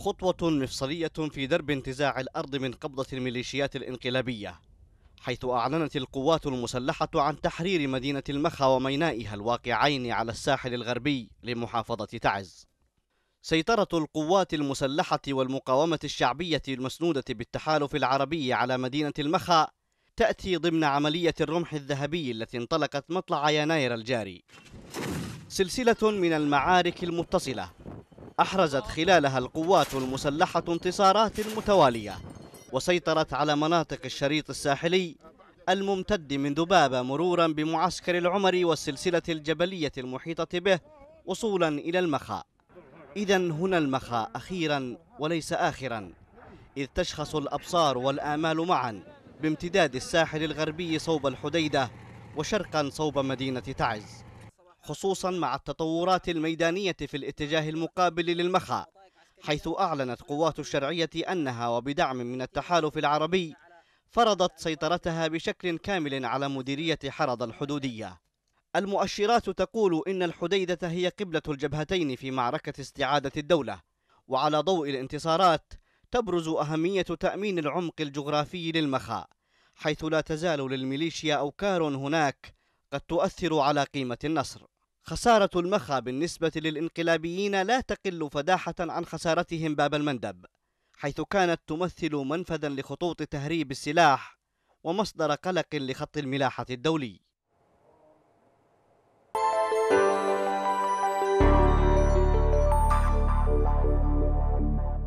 خطوة مفصلية في درب انتزاع الأرض من قبضة الميليشيات الانقلابية حيث أعلنت القوات المسلحة عن تحرير مدينة المخا ومينائها الواقعين على الساحل الغربي لمحافظة تعز سيطرة القوات المسلحة والمقاومة الشعبية المسنودة بالتحالف العربي على مدينة المخا تأتي ضمن عملية الرمح الذهبي التي انطلقت مطلع يناير الجاري سلسلة من المعارك المتصلة أحرزت خلالها القوات المسلحة انتصارات متوالية وسيطرت على مناطق الشريط الساحلي الممتد من ذبابة مرورا بمعسكر العمري والسلسلة الجبلية المحيطة به وصولا إلى المخاء إذا هنا المخاء أخيرا وليس آخرا إذ تشخص الأبصار والآمال معا بامتداد الساحل الغربي صوب الحديدة وشرقا صوب مدينة تعز خصوصا مع التطورات الميدانية في الاتجاه المقابل للمخا حيث أعلنت قوات الشرعية أنها وبدعم من التحالف العربي فرضت سيطرتها بشكل كامل على مديرية حرض الحدودية المؤشرات تقول إن الحديدة هي قبلة الجبهتين في معركة استعادة الدولة وعلى ضوء الانتصارات تبرز أهمية تأمين العمق الجغرافي للمخا حيث لا تزال للميليشيا أوكار هناك قد تؤثر على قيمة النصر خسارة المخا بالنسبة للإنقلابيين لا تقل فداحة عن خسارتهم باب المندب حيث كانت تمثل منفذا لخطوط تهريب السلاح ومصدر قلق لخط الملاحة الدولي